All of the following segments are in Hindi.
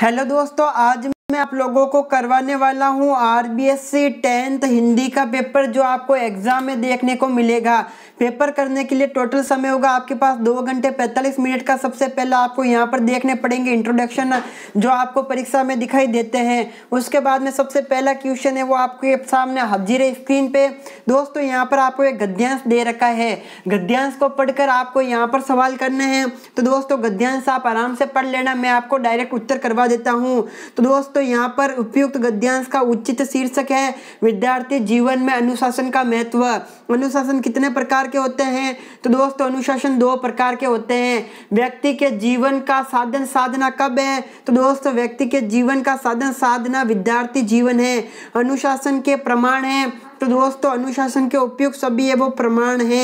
हेलो दोस्तों आज मैं आप लोगों को करवाने वाला हूँ R B S C tenth Hindi का पेपर जो आपको एग्ज़ाम में देखने को मिलेगा पेपर करने के लिए टोटल समय होगा आपके पास दो घंटे पैंतालीस मिनट का सबसे पहला आपको यहाँ पर देखने पड़ेंगे इंट्रोडक्शन जो आपको परीक्षा में दिखाई देते हैं उसके बाद में सबसे पहला क्वेश्चन है वो आपके सामने हजीर स्क्रीन पर दोस्तों यहाँ पर आपको एक गद्यांश दे रखा है गद्यांश को पढ़कर आपको यहाँ पर सवाल करने हैं तो दोस्तों गद्यांश आप आराम से पढ़ लेना मैं आपको डायरेक्ट उत्तर करवा देता हूँ तो दोस्तों यहाँ पर उपयुक्त गद्यांश का उचित शीर्षक है विद्यार्थी जीवन में अनुशासन का महत्व अनुशासन कितने प्रकार के होते हैं तो दोस्तों अनुशासन दो प्रकार के होते हैं व्यक्ति के जीवन का साधन साधना कब है तो दोस्तों व्यक्ति के जीवन का साधन साधना विद्यार्थी जीवन है अनुशासन के प्रमाण है तो दोस्तों अनुशासन के उपयुक्त सभी है वो प्रमाण है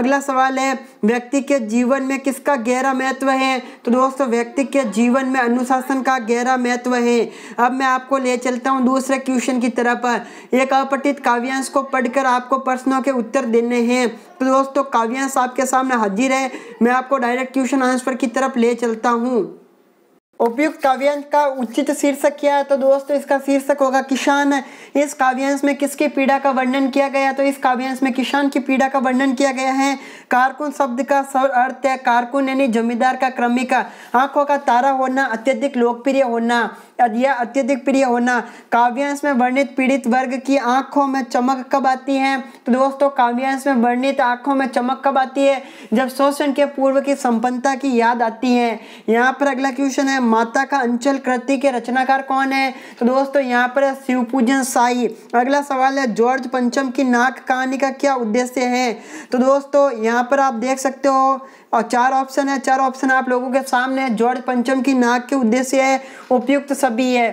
अगला सवाल है व्यक्ति के जीवन में किसका गहरा महत्व है तो दोस्तों व्यक्ति के जीवन में अनुशासन का गहरा महत्व है अब मैं आपको ले चलता हूँ दूसरे क्वेश्चन की तरफ एक अपठित काव्यांश को पढ़कर आपको प्रश्नों के उत्तर देने हैं तो दोस्तों काव्यांश आपके सामने हाजिर है मैं आपको डायरेक्ट क्वेश्चन आंसर की तरफ ले चलता हूँ उपयुक्त काव्यांश का उचित शीर्षक क्या है तो दोस्तों इसका शीर्षक होगा किसान इस काव्यांश में किसकी पीड़ा का वर्णन किया गया तो इस काव्यांश में किसान की पीड़ा का वर्णन किया गया है कारकुन शब्द का सर अर्थ है कारकुन यानी जमींदार का क्रमिका आंखों का तारा होना अत्यधिक लोकप्रिय होना या अत्यधिक प्रिय होना काव्यांश में वर्णित पीड़ित वर्ग की आंखों में चमक कब आती है तो दोस्तों काव्यांश में वर्णित आंखों में चमक कब आती है जब शोषण के पूर्व की संपन्नता की याद आती है यहाँ पर अगला क्वेश्चन है माता का अंचल कृति के रचनाकार कौन है तो दोस्तों यहाँ पर शिव पूजन साई अगला सवाल है जॉर्ज पंचम की नाक कहानी का क्या उद्देश्य है तो दोस्तों यहाँ पर आप देख सकते हो और चार ऑप्शन है चार ऑप्शन आप लोगों के सामने जॉर्ज पंचम की नाक के उद्देश्य है उपयुक्त सभी है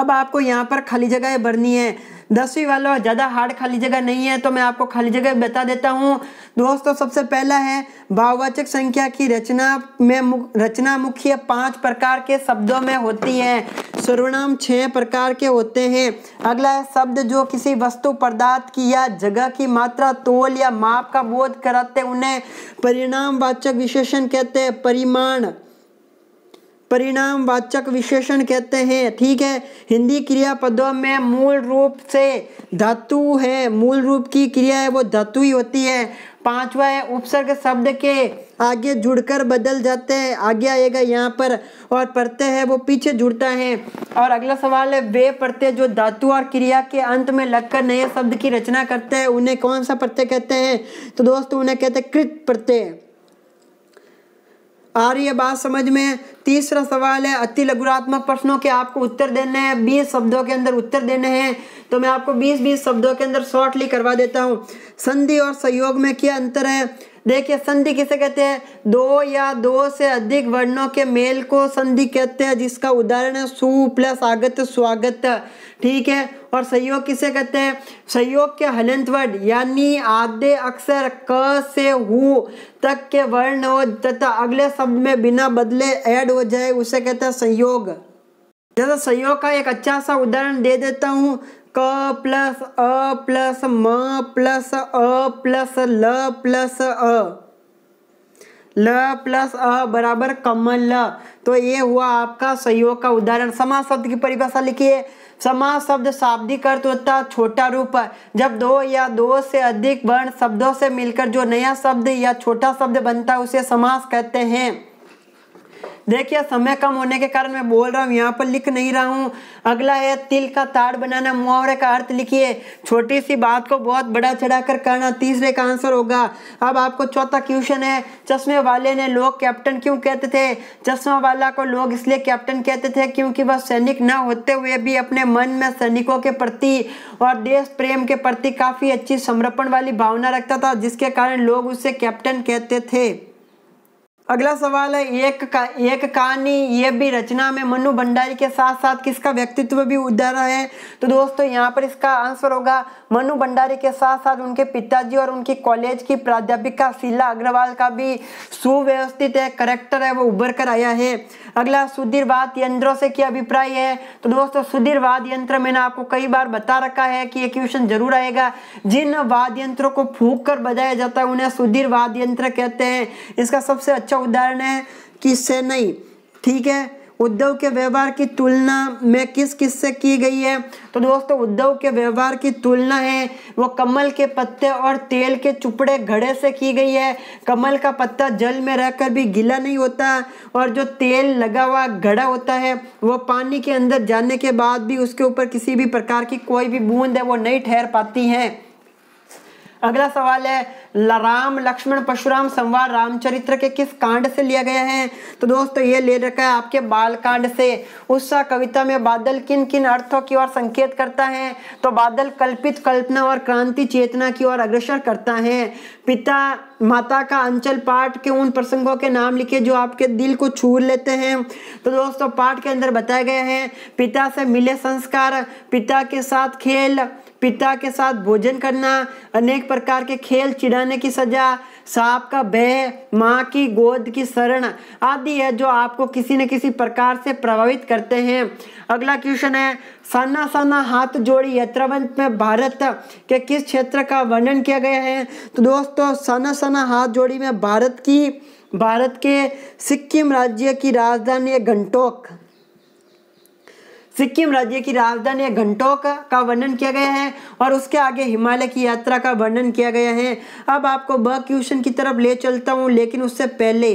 अब आपको यहाँ पर खाली जगह भरनी है दसवीं वालों ज़्यादा हार्ड खाली जगह नहीं है तो मैं आपको खाली जगह बता देता हूँ दोस्तों सबसे पहला है भाववाचक संख्या की रचना में मुख, रचना मुख्य पांच प्रकार के शब्दों में होती है सर्वनाम छः प्रकार के होते हैं अगला है शब्द जो किसी वस्तु पदार्थ की या जगह की मात्रा तोल या माप का बोध कराते उन्हें परिणामवाचक विशेषण कहते हैं परिमाण परिणाम वाचक विशेषण कहते हैं ठीक है हिंदी क्रिया पदों में मूल रूप से धातु है मूल रूप की क्रिया है वो धातु ही होती है पांचवा है उपसर्ग शब्द के आगे जुड़कर बदल जाते हैं आगे आएगा यहाँ पर और प्रत्यय है वो पीछे जुड़ता है और अगला सवाल है वे प्रत्यय जो धातु और क्रिया के अंत में लगकर नए शब्द की रचना करते हैं उन्हें कौन सा प्रत्यय कहते हैं तो दोस्तों उन्हें कहते हैं कृत प्रत्यय आ रही है बात समझ में तीसरा सवाल है अति लघुरात्मक प्रश्नों के आपको उत्तर देने हैं बीस शब्दों के अंदर उत्तर देने हैं तो मैं आपको 20-20 शब्दों के अंदर शॉर्टली करवा देता हूँ संधि और सहयोग में क्या अंतर है देखिए संधि किसे कहते हैं दो या दो से अधिक वर्णों के मेल को संधि कहते हैं जिसका उदाहरण है सु प्लस आगत स्वागत ठीक है और सहयोग किसे कहते हैं सहयोग के हलंत वर्ण यानी आधे अक्षर क से हु तक के वर्ण हो तथा अगले शब्द में बिना बदले ऐड हो जाए उसे कहते हैं संयोग जैसा सहयोग का एक अच्छा सा उदाहरण दे देता हूँ क प्लस अ प्लस म प्लस अ प्लस ल प्लस अ ल प्लस अ बराबर कमल ल तो ये हुआ आपका सहयोग का उदाहरण समाज शब्द की परिभाषा लिखिए समाज शब्द शाब्दिक अर्थ होता छोटा रूप है जब दो या दो से अधिक वर्ण शब्दों से मिलकर जो नया शब्द या छोटा शब्द बनता है उसे समास कहते हैं देखिए समय कम होने के कारण मैं बोल रहा हूँ यहाँ पर लिख नहीं रहा हूँ अगला है तिल का ताड़ बनाना मुहावरे का अर्थ लिखिए छोटी सी बात को बहुत बड़ा चढ़ाकर करना तीसरे का आंसर होगा अब आपको चौथा क्वेश्चन है चश्मे वाले ने लोग कैप्टन क्यों कहते थे चश्मा वाला को लोग इसलिए कैप्टन कहते थे क्योंकि वह सैनिक न होते हुए भी अपने मन में सैनिकों के प्रति और देश प्रेम के प्रति काफ़ी अच्छी समर्पण वाली भावना रखता था जिसके कारण लोग उसे कैप्टन कहते थे अगला सवाल है एक का एक कहानी ये भी रचना में मनु भंडारी के साथ साथ किसका व्यक्तित्व भी उधर है तो दोस्तों यहाँ पर इसका आंसर होगा मनु भंडारी के साथ साथ उनके पिताजी और उनकी कॉलेज की प्राध्यापिका शीला अग्रवाल का भी सुव्यवस्थित है करेक्टर है वो उभर कर आया है अगला सुधीरवाद यंत्रों से क्या अभिप्राय है तो दोस्तों सुधीरवाद यंत्र मैंने आपको कई बार बता रखा है कि ये क्वेश्चन जरूर आएगा जिन वाद्य यंत्रों को फूक कर बजाया जाता है उन्हें सुधीर वाद यंत्र कहते हैं इसका सबसे अच्छा अच्छा उदाहरण है किससे नहीं ठीक है उद्धव के व्यवहार की तुलना में किस किस से की गई है तो दोस्तों उद्धव के व्यवहार की तुलना है वो कमल के पत्ते और तेल के चुपड़े घड़े से की गई है कमल का पत्ता जल में रहकर भी गीला नहीं होता और जो तेल लगा हुआ घड़ा होता है वो पानी के अंदर जाने के बाद भी उसके ऊपर किसी भी प्रकार की कोई भी बूंद है वो नहीं ठहर पाती है अगला सवाल है राम लक्ष्मण परशुराम संवाद रामचरित्र के किस कांड से लिया गया है तो दोस्तों ये ले रखा है आपके बाल कांड से उषा कविता में बादल किन किन अर्थों की ओर संकेत करता है तो बादल कल्पित कल्पना और क्रांति चेतना की ओर अग्रसर करता है पिता माता का अंचल पाठ के उन प्रसंगों के नाम लिखे जो आपके दिल को छू लेते हैं तो दोस्तों पाठ के अंदर बताया गया है पिता से मिले संस्कार पिता के साथ खेल पिता के साथ भोजन करना अनेक प्रकार के खेल चिड़ाने की सजा सांप का भय माँ की गोद की शरण आदि है जो आपको किसी न किसी प्रकार से प्रभावित करते हैं अगला क्वेश्चन है साना साना हाथ जोड़ी यत्रावंत में भारत के किस क्षेत्र का वर्णन किया गया है तो दोस्तों साना साना हाथ जोड़ी में भारत की भारत के सिक्किम राज्य की राजधानी है गंटोक सिक्किम राज्य की राजधानी घंटोक का वर्णन किया गया है और उसके आगे हिमालय की यात्रा का वर्णन किया गया है अब आपको ब क्वेश्चन की तरफ ले चलता हूँ लेकिन उससे पहले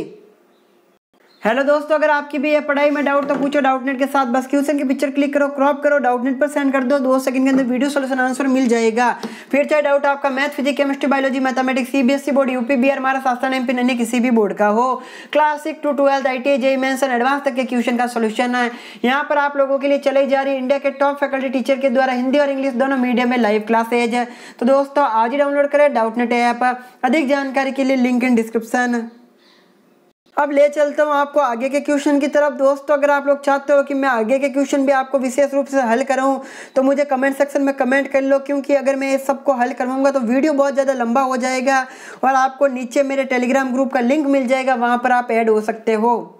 हेलो दोस्तों अगर आपकी भी ये पढ़ाई में डाउट तो पूछो डाउट नेट के साथ बस क्वेश्चन की पिक्चर क्लिक करो क्रॉप करो डाउट नेट पर सेंड कर दो दो सेकंड के अंदर वीडियो सोल्यूशन आंसर मिल जाएगा फिर चाहे डाउट आपका math physics chemistry biology mathematics CBSE board UP Bihar Maharashtra M P नहीं किसी भी बोर्ड का हो class six to twelfth I T JEE advance तक के क्वेश्चन का सोल्यूशन है यहाँ पर आप लोगों के लिए चले जा रही इंडिया के टॉप फैकल्टी टीचर के द्वारा हिंदी और इंग्लिश दोनों मीडियम में लाइव क्लासेज है तो दोस्तों आज ही डाउनलोड करें डाउट नेट ऐप अधिक जानकारी के लिए लिंक इन डिस्क्रिप्शन अब ले चलता हूँ आपको आगे के क्वेश्चन की तरफ दोस्तों अगर आप लोग चाहते हो कि मैं आगे के क्वेश्चन भी आपको विशेष रूप से हल कराऊँ तो मुझे कमेंट सेक्शन में कमेंट कर लो क्योंकि अगर मैं ये सबको हल करवाऊँगा तो वीडियो बहुत ज़्यादा लंबा हो जाएगा और आपको नीचे मेरे टेलीग्राम ग्रुप का लिंक मिल जाएगा वहाँ पर आप ऐड हो सकते हो